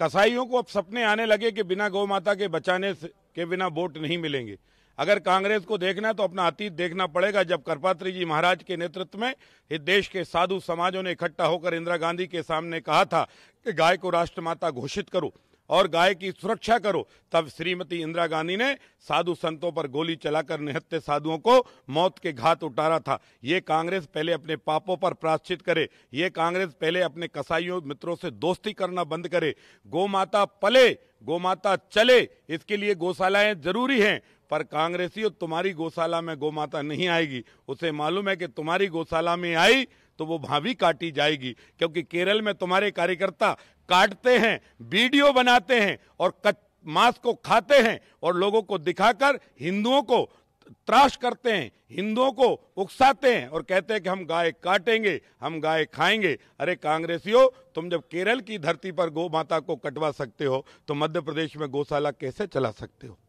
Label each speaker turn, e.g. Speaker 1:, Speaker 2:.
Speaker 1: कसाईयों को अब सपने आने लगे कि बिना गौ माता के बचाने के बिना वोट नहीं मिलेंगे अगर कांग्रेस को देखना है तो अपना अतीत देखना पड़ेगा जब कर्पात्री जी महाराज के नेतृत्व में इस देश के साधु समाजों ने इकट्ठा होकर इंदिरा गांधी के सामने कहा था कि गाय को राष्ट्रमाता घोषित करो और गाय की सुरक्षा करो तब श्रीमती इंदिरा गांधी ने साधु संतों पर गोली चलाकर निहत्ते साधुओं को मौत के घात उतारा था ये कांग्रेस पहले अपने पापों पर प्राश्चित करे ये कांग्रेस पहले अपने कसाईयों मित्रों से दोस्ती करना बंद करे गोमाता पले गोमाता चले इसके लिए गौशालाएं जरूरी हैं पर और तुम्हारी गौशाला में गोमाता नहीं आएगी उसे मालूम है कि तुम्हारी गौशाला में आई तो वो भावी काटी जाएगी क्योंकि केरल में तुम्हारे कार्यकर्ता काटते हैं वीडियो बनाते हैं और मांस को खाते हैं और लोगों को दिखाकर हिंदुओं को त्राश करते हैं हिंदुओं को उकसाते हैं और कहते हैं कि हम गाय काटेंगे हम गाय खाएंगे अरे कांग्रेसियों तुम जब केरल की धरती पर गौ माता को कटवा सकते हो तो मध्य प्रदेश में गौशाला कैसे चला सकते हो